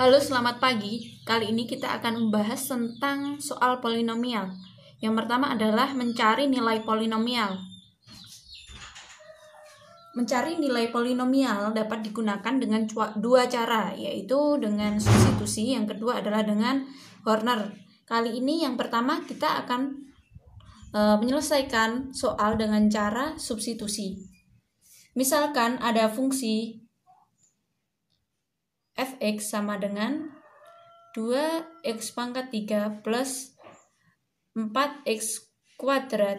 Halo, selamat pagi. Kali ini kita akan membahas tentang soal polinomial. Yang pertama adalah mencari nilai polinomial. Mencari nilai polinomial dapat digunakan dengan dua cara, yaitu dengan substitusi, yang kedua adalah dengan Horner. Kali ini yang pertama kita akan e, menyelesaikan soal dengan cara substitusi. Misalkan ada fungsi fx sama dengan 2x pangkat 3 plus 4x kuadrat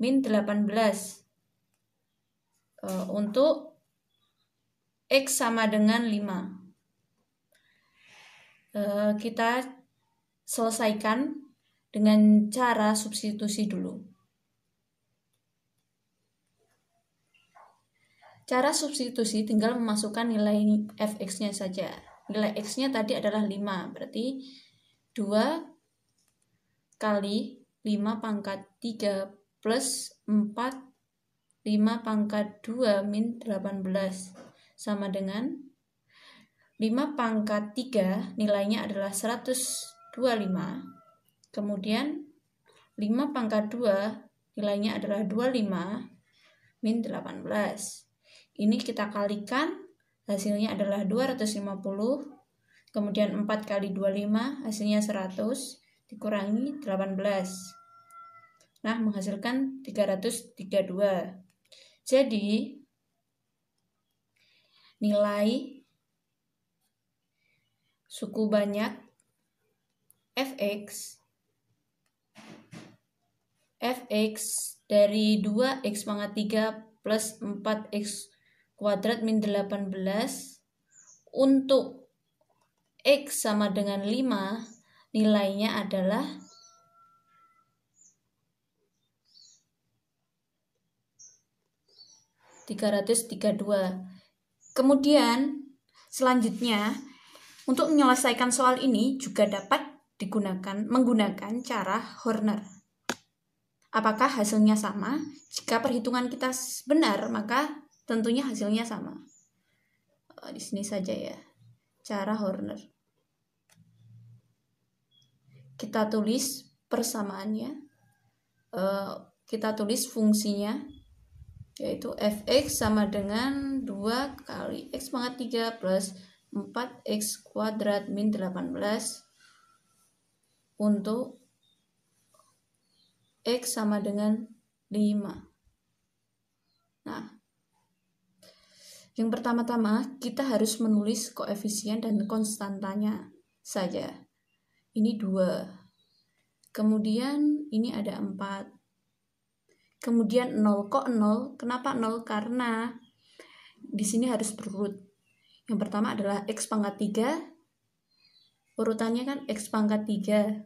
min 18 uh, e, untuk x sama dengan 5 uh, e, kita selesaikan dengan cara substitusi dulu Cara substitusi tinggal memasukkan nilai fx-nya saja. Nilai x-nya tadi adalah 5, berarti 2 kali 5 pangkat 3 plus 4, 5 pangkat 2 min 18, sama dengan 5 pangkat 3 nilainya adalah 125, kemudian 5 pangkat 2 nilainya adalah 25 min 18. Ini kita kalikan, hasilnya adalah 250. Kemudian 4 kali 25, hasilnya 100, dikurangi 18. Nah, menghasilkan 332. Jadi, nilai suku banyak fx fx dari 2x pangkat 3 plus 4x kuadrat min 18 untuk X sama dengan 5 nilainya adalah 332 kemudian selanjutnya untuk menyelesaikan soal ini juga dapat digunakan menggunakan cara Horner. Apakah hasilnya sama? Jika perhitungan kita benar, maka Tentunya hasilnya sama. Uh, di sini saja ya. Cara Horner. Kita tulis persamaannya. Eh, kita tulis fungsinya yaitu fx sama dengan 2 kali x pangkat 3 plus 4x kuadrat min 18 untuk x sama dengan 5. Nah, yang pertama-tama, kita harus menulis koefisien dan konstantanya saja. Ini dua. Kemudian ini ada empat. Kemudian 0. Kok 0? Kenapa 0? Karena di sini harus berurut. Yang pertama adalah X pangkat 3. Urutannya kan X pangkat 3.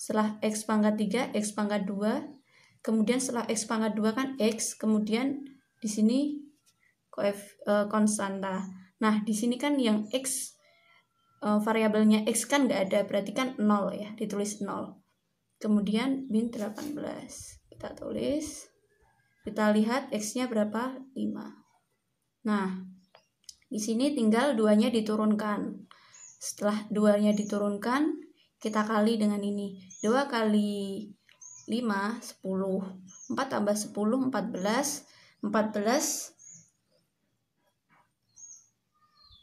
Setelah X pangkat 3, X pangkat 2. Kemudian setelah X pangkat 2 kan X. Kemudian di sini koef uh, e, konstanta. Nah, di sini kan yang x uh, variabelnya x kan nggak ada, berarti kan 0 ya, ditulis 0. Kemudian min 18. Kita tulis. Kita lihat x-nya berapa? 5. Nah, di sini tinggal duanya diturunkan. Setelah duanya diturunkan, kita kali dengan ini. 2 kali 5, 10. 4 tambah 10, 14. 14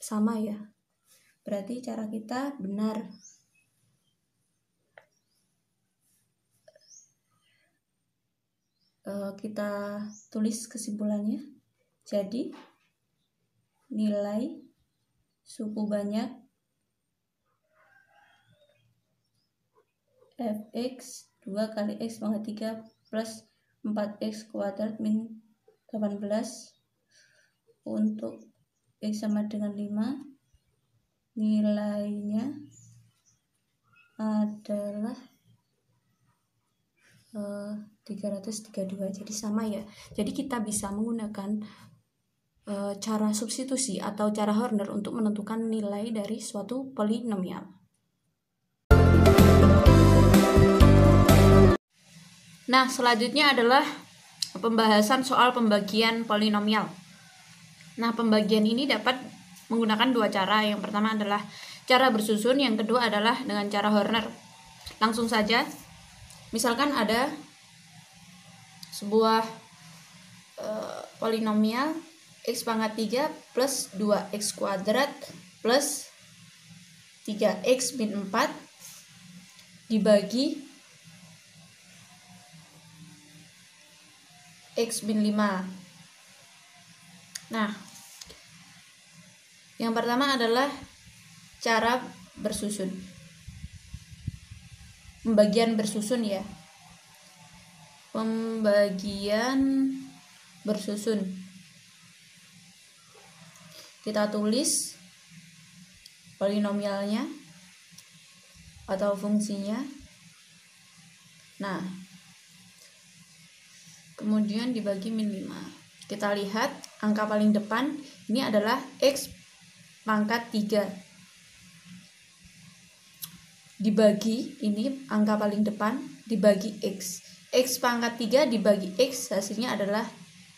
sama ya berarti cara kita benar e, kita tulis kesimpulannya jadi nilai suku banyak fx 2 kali x pangkat 3 plus 4x kuadrat min 18 untuk X sama dengan 5 nilainya adalah eh, uh, 332 jadi sama ya jadi kita bisa menggunakan uh, cara substitusi atau cara Horner untuk menentukan nilai dari suatu polinomial ya. Nah, selanjutnya adalah pembahasan soal pembagian polinomial. Nah, pembagian ini dapat menggunakan dua cara. Yang pertama adalah cara bersusun, yang kedua adalah dengan cara Horner. Langsung saja, misalkan ada sebuah e, polinomial x pangkat 3 plus 2x kuadrat plus 3x min 4 dibagi x min 5. Nah, yang pertama adalah cara bersusun. Pembagian bersusun ya. Pembagian bersusun. Kita tulis polinomialnya atau fungsinya. Nah, kemudian dibagi minimal. Kita lihat angka paling depan ini adalah x pangkat 3 dibagi ini angka paling depan dibagi X X pangkat 3 dibagi X hasilnya adalah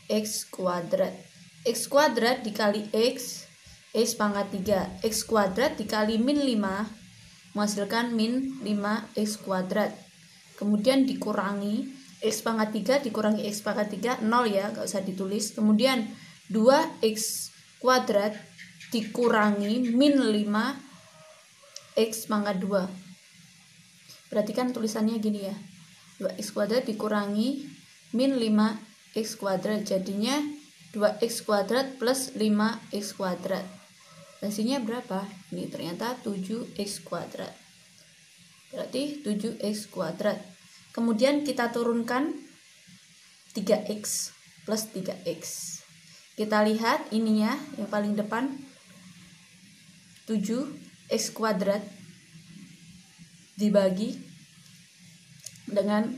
X kuadrat X kuadrat dikali X X pangkat 3 X kuadrat dikali min 5 menghasilkan min 5 X kuadrat kemudian dikurangi X pangkat 3 dikurangi X pangkat 3 0 ya gak usah ditulis kemudian 2X kuadrat dikurangi min 5 x pangkat 2 berarti kan tulisannya gini ya 2x kuadrat dikurangi min 5 x kuadrat jadinya 2x kuadrat plus 5x kuadrat hasilnya berapa? ini ternyata 7x kuadrat berarti 7x kuadrat kemudian kita turunkan 3x plus 3x kita lihat ininya yang paling depan 7 x kuadrat dibagi dengan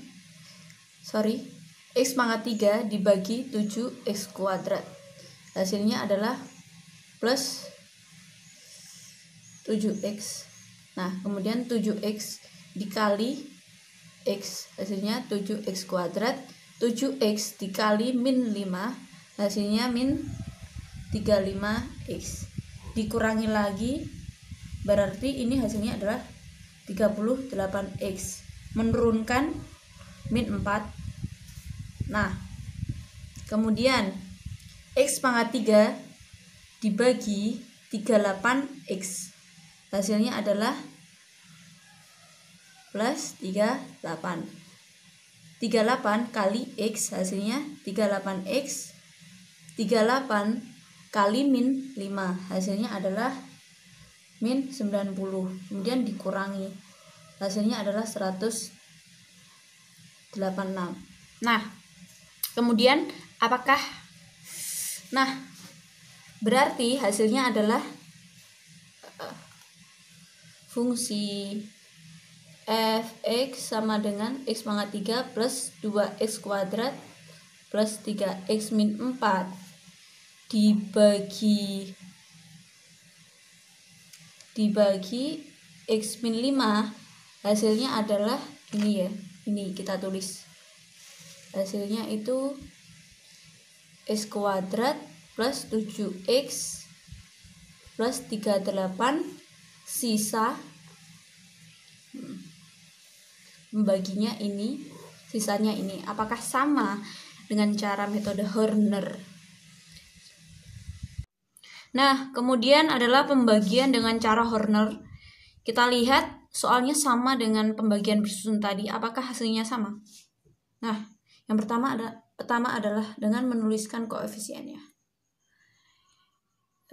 sorry x pangkat 3 dibagi 7 x kuadrat hasilnya adalah plus 7x nah kemudian 7x dikali x hasilnya 7x kuadrat 7x dikali min 5 hasilnya min 35x dikurangi lagi berarti ini hasilnya adalah 38x menurunkan min 4 nah kemudian x pangkat 3 dibagi 38x hasilnya adalah plus 38 38 kali x hasilnya 38x 38 kali min 5 hasilnya adalah min 90 kemudian dikurangi hasilnya adalah 186 nah kemudian apakah nah berarti hasilnya adalah fungsi fx sama dengan x pangkat 3 plus 2x kuadrat plus 3x min 4 dibagi dibagi x min 5 hasilnya adalah ini ya ini kita tulis hasilnya itu x kuadrat plus 7x plus 38 sisa hmm, membaginya ini sisanya ini apakah sama dengan cara metode Horner Nah, kemudian adalah pembagian dengan cara Horner. Kita lihat soalnya sama dengan pembagian bersusun tadi, apakah hasilnya sama? Nah, yang pertama ada pertama adalah dengan menuliskan koefisiennya.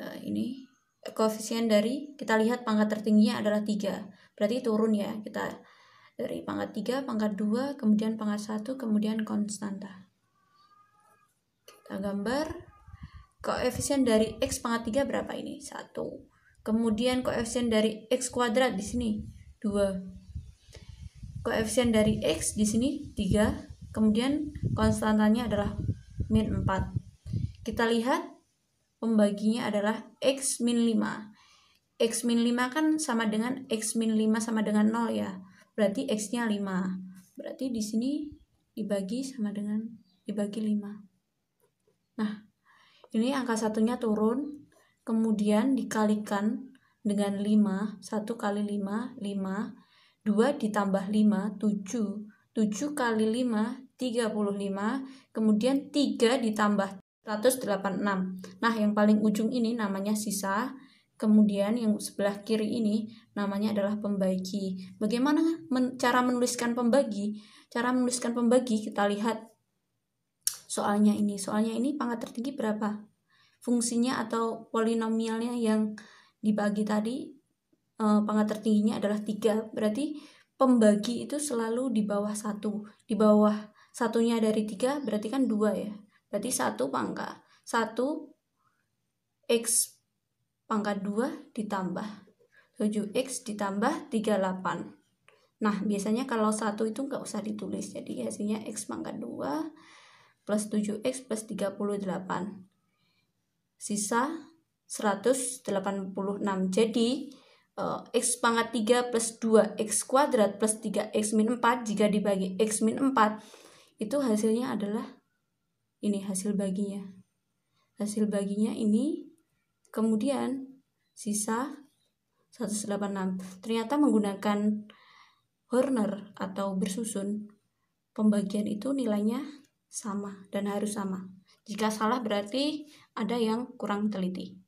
Nah, ini koefisien dari kita lihat pangkat tertingginya adalah 3. Berarti turun ya kita dari pangkat 3, pangkat 2, kemudian pangkat 1, kemudian konstanta. Kita gambar koefisien dari X pangkat 3 berapa ini? 1. Kemudian koefisien dari X kuadrat di sini 2. Koefisien dari X di sini 3. Kemudian konstantanya adalah min 4. Kita lihat pembaginya adalah X min 5. X min 5 kan sama dengan X min 5 sama dengan 0 ya. Berarti X-nya 5. Berarti di sini dibagi sama dengan dibagi 5. Nah, ini angka satunya turun kemudian dikalikan dengan 5 1 kali 5 5 2 ditambah 5 7 7 kali 5 35 kemudian 3 ditambah 186 nah yang paling ujung ini namanya sisa kemudian yang sebelah kiri ini namanya adalah pembagi bagaimana men cara menuliskan pembagi cara menuliskan pembagi kita lihat soalnya ini. Soalnya ini pangkat tertinggi berapa? Fungsinya atau polinomialnya yang dibagi tadi uh, eh, pangkat tertingginya adalah tiga Berarti pembagi itu selalu di bawah satu Di bawah satunya dari tiga berarti kan dua ya. Berarti satu pangkat satu X pangkat 2 ditambah 7X ditambah 38. Nah, biasanya kalau satu itu nggak usah ditulis. Jadi hasilnya X pangkat 2 plus 7x plus 38. Sisa 186. Jadi, eh, x pangkat 3 plus 2x kuadrat plus 3x min 4 jika dibagi x min 4 itu hasilnya adalah ini hasil baginya. Hasil baginya ini kemudian sisa 186. Ternyata menggunakan Horner atau bersusun pembagian itu nilainya sama dan harus sama. Jika salah berarti ada yang kurang teliti.